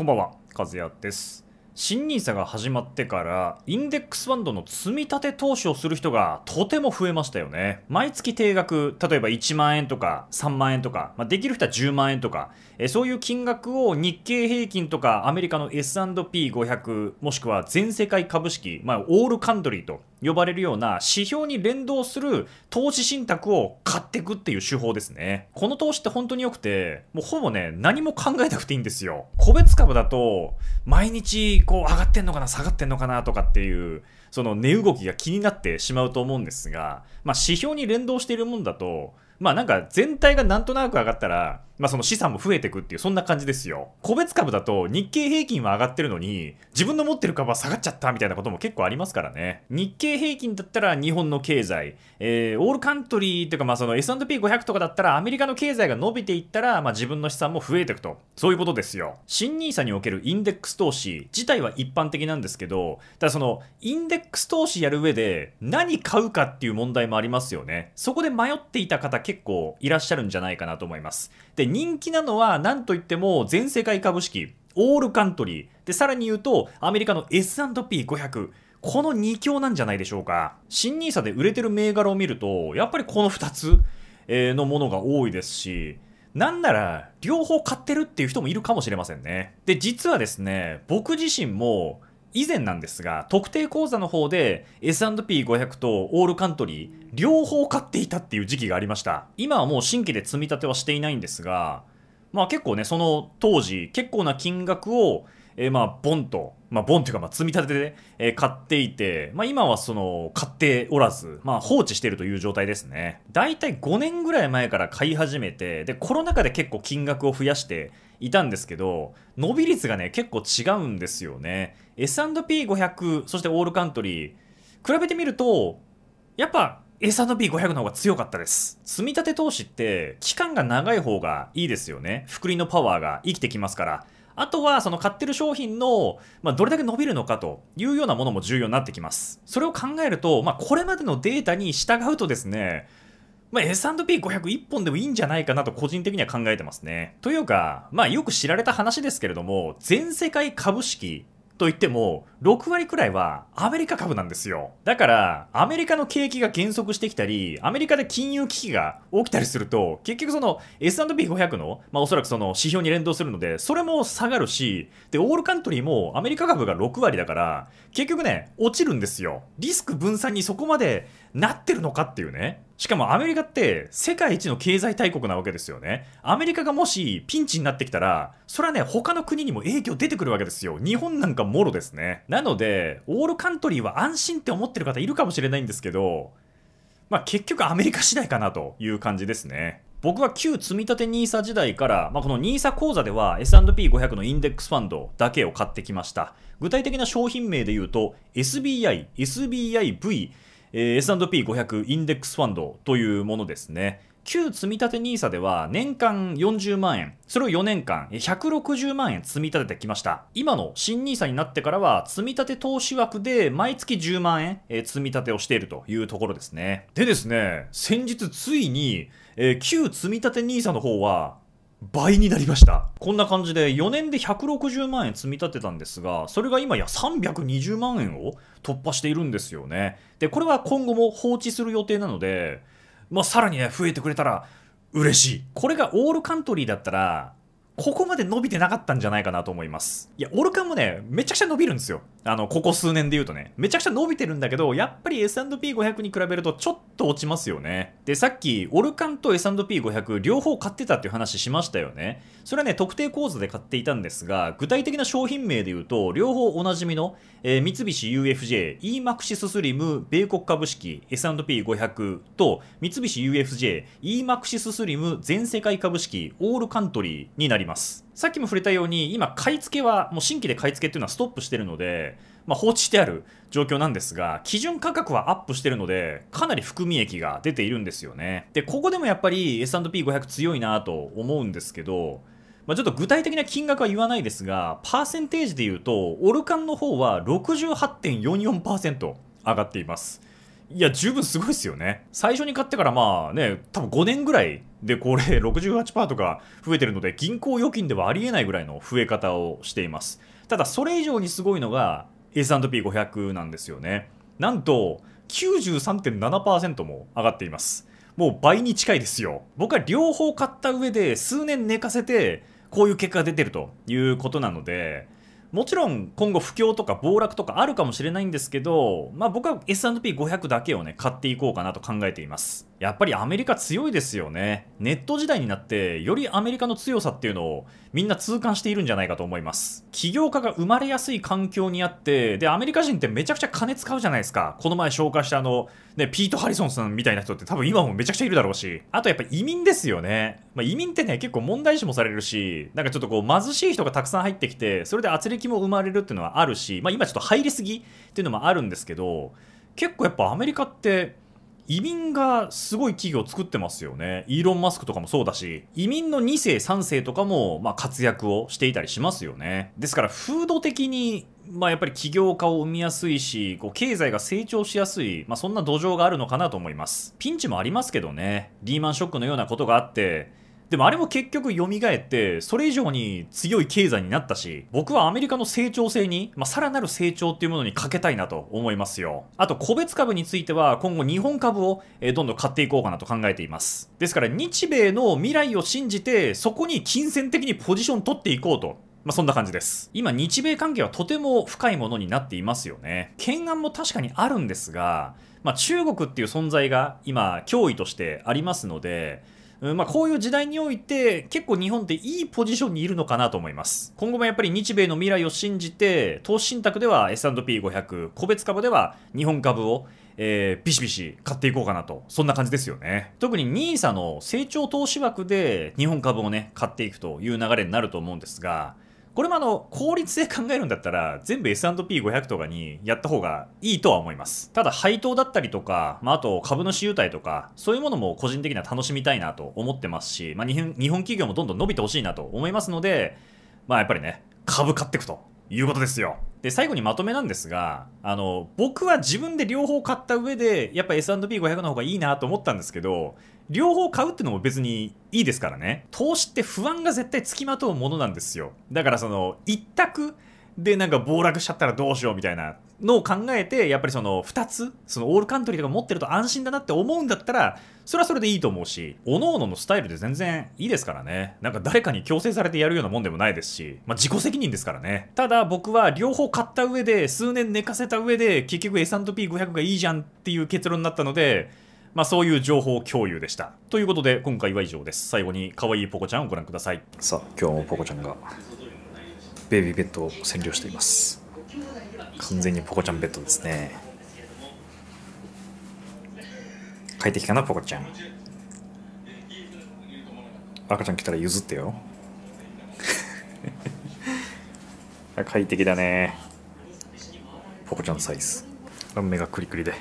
こんばんは、和也です。新 nisa が始まってから、インデックスファンドの積み立て投資をする人がとても増えましたよね。毎月定額、例えば1万円とか3万円とか、まあ、できる人は10万円とか、えそういう金額を日経平均とかアメリカの S&P500 もしくは全世界株式、まあ、オールカントリーと呼ばれるような指標に連動する投資信託を買っていくっていう手法ですね。この投資って本当に良くて、もうほぼね、何も考えなくていいんですよ。個別株だと、毎日こう上がってんのかな下がってんのかなとかっていうその値動きが気になってしまうと思うんですが、まあ、指標に連動しているもんだとまあなんか全体がなんとなく上がったら、まあその資産も増えていくっていう、そんな感じですよ。個別株だと日経平均は上がってるのに、自分の持ってる株は下がっちゃったみたいなことも結構ありますからね。日経平均だったら日本の経済、えー、オールカントリーっていうかまあその S&P500 とかだったらアメリカの経済が伸びていったら、まあ自分の資産も増えていくと。そういうことですよ。新 nisa におけるインデックス投資自体は一般的なんですけど、ただそのインデックス投資やる上で何買うかっていう問題もありますよね。そこで迷っていた方結構いらっしゃるんじゃないかなと思います。で、人気なのは何といっても全世界株式、オールカントリー、で、さらに言うとアメリカの S&P500、この2強なんじゃないでしょうか。新 nisa で売れてる銘柄を見ると、やっぱりこの2つのものが多いですし、なんなら両方買ってるっていう人もいるかもしれませんね。で、実はですね、僕自身も以前なんですが、特定口座の方で S&P500 とオールカントリー両方買っていたっていう時期がありました。今はもう新規で積み立てはしていないんですが、まあ結構ね、その当時結構な金額をえー、まあ、ボンと、まあ、ボンというか、まあ、積み立てで、ね、えー、買っていて、まあ、今はその、買っておらず、まあ、放置しているという状態ですね。だいたい5年ぐらい前から買い始めて、で、コロナ禍で結構金額を増やして、いたんですけど、伸び率がね、結構違うんですよね。S&P500、そしてオールカントリー、比べてみると、やっぱ S&P500 の方が強かったです。積み立て投資って、期間が長い方がいいですよね。福利のパワーが生きてきますから。あとはその買ってる商品の、まあ、どれだけ伸びるのかというようなものも重要になってきます。それを考えると、まあ、これまでのデータに従うとですね、まあ、S&P501 0本でもいいんじゃないかなと個人的には考えてますね。というか、まあよく知られた話ですけれども、全世界株式と言っても、6割くらいはアメリカ株なんですよ。だから、アメリカの景気が減速してきたり、アメリカで金融危機が起きたりすると、結局その S&P500 の、まあおそらくその指標に連動するので、それも下がるし、で、オールカントリーもアメリカ株が6割だから、結局ね、落ちるんですよ。リスク分散にそこまでなってるのかっていうね。しかもアメリカって世界一の経済大国なわけですよね。アメリカがもしピンチになってきたら、それはね、他の国にも影響出てくるわけですよ。日本なんかもろですね。なので、オールカントリーは安心って思ってる方いるかもしれないんですけど、まあ結局アメリカ次第かなという感じですね。僕は旧積立 NISA 時代から、まあ、この NISA 口座では S&P500 のインデックスファンドだけを買ってきました。具体的な商品名で言うと SBI、SBIV、え S&P500 インデックスファンドというものですね。旧積立 NISA では年間40万円、それを4年間160万円積み立ててきました。今の新 NISA になってからは積立投資枠で毎月10万円積み立てをしているというところですね。でですね、先日ついに、えー、旧積立 NISA の方は倍になりましたこんな感じで4年で160万円積み立てたんですがそれが今や320万円を突破しているんですよねでこれは今後も放置する予定なのでまあさらにね増えてくれたら嬉しいこれがオールカントリーだったらここまで伸びてなかったんじゃないかなと思いますいやオールカンもねめちゃくちゃ伸びるんですよあの、ここ数年で言うとね、めちゃくちゃ伸びてるんだけど、やっぱり S&P500 に比べるとちょっと落ちますよね。で、さっき、オルカンと S&P500 両方買ってたっていう話しましたよね。それはね、特定口座で買っていたんですが、具体的な商品名で言うと、両方おなじみの、えー、三菱 UFJ、EMAXIS SLIM、米国株式、S&P500 と、三菱 UFJ、EMAXIS SLIM、全世界株式、オールカントリーになります。さっきも触れたように今買い付けはもう新規で買い付けっていうのはストップしてるので、まあ、放置してある状況なんですが基準価格はアップしてるのでかなり含み益が出ているんですよねでここでもやっぱり S&P500 強いなと思うんですけどまあ、ちょっと具体的な金額は言わないですが、パーセンテージで言うと、オルカンの方は68.44%上がっています。いや、十分すごいですよね。最初に買ってからまあね、多分5年ぐらいで、これ68% とか増えてるので、銀行預金ではありえないぐらいの増え方をしています。ただ、それ以上にすごいのが S&P500 なんですよね。なんと、93.7%も上がっています。もう倍に近いですよ。僕は両方買った上で数年寝かせて、こういう結果が出てるということなので、もちろん今後不況とか暴落とかあるかもしれないんですけど、まあ僕は S&P500 だけをね、買っていこうかなと考えています。やっぱりアメリカ強いですよね。ネット時代になって、よりアメリカの強さっていうのをみんな痛感しているんじゃないかと思います。起業家が生まれやすい環境にあって、で、アメリカ人ってめちゃくちゃ金使うじゃないですか。この前紹介したあの、ね、ピート・ハリソンさんみたいな人って多分今もめちゃくちゃいるだろうし、あとやっぱ移民ですよね。まあ移民ってね、結構問題視もされるし、なんかちょっとこう貧しい人がたくさん入ってきて、それで圧力撃も生まれるっていうのはあるし、まあ、今ちょっと入りすぎっていうのもあるんですけど結構やっぱアメリカって移民がすごい企業作ってますよね。イーロン・マスクとかもそうだし、移民の2世、3世とかも、まあ、活躍をしていたりしますよね。ですから、風土的に、まあ、やっぱり起業家を生みやすいし、こう経済が成長しやすい、まあ、そんな土壌があるのかなと思います。ピンチもありますけどね。リーマンショックのようなことがあって、でもあれも結局蘇ってそれ以上に強い経済になったし僕はアメリカの成長性に、まあ、さらなる成長っていうものにかけたいなと思いますよあと個別株については今後日本株をどんどん買っていこうかなと考えていますですから日米の未来を信じてそこに金銭的にポジション取っていこうとまあ、そんな感じです。今、日米関係はとても深いものになっていますよね。懸案も確かにあるんですが、まあ、中国っていう存在が今、脅威としてありますので、うんまあ、こういう時代において結構日本っていいポジションにいるのかなと思います今後もやっぱり日米の未来を信じて投資信託では S&P500 個別株では日本株をえー、ビシビシ買っていこうかなと。そんな感じですよね。特に NISA の成長投資枠で日本株をね、買っていくという流れになると思うんですが、これもあの効率で考えるんだったら全部 S&P500 とかにやった方がいいとは思いますただ配当だったりとか、まあ、あと株主優待とかそういうものも個人的には楽しみたいなと思ってますし、まあ、日本企業もどんどん伸びてほしいなと思いますのでまあやっぱりね株買っていくということですよ。で最後にまとめなんですがあの僕は自分で両方買った上でやっぱ S&P500 の方がいいなと思ったんですけど両方買うってのも別にいいですからね投資って不安が絶対つきまとうものなんですよだからその一択でなんか暴落しちゃったらどうしようみたいなのを考えてやっぱりその2つそのオールカントリーとか持ってると安心だなって思うんだったらそれはそれでいいと思うし各々のスタイルで全然いいですからねなんか誰かに強制されてやるようなもんでもないですし、まあ、自己責任ですからねただ僕は両方買った上で数年寝かせた上で結局 S&P500 がいいじゃんっていう結論になったのでまあそういう情報共有でした。ということで今回は以上です。最後に可愛いポコちゃんをご覧ください。さあ今日もポコちゃんがベイビーベッドを占領しています完全にポコちゃんベッドですね快適かなポコちゃん赤ちゃん来たら譲ってよ 快適だねポコちゃんサイズ目がクリクリで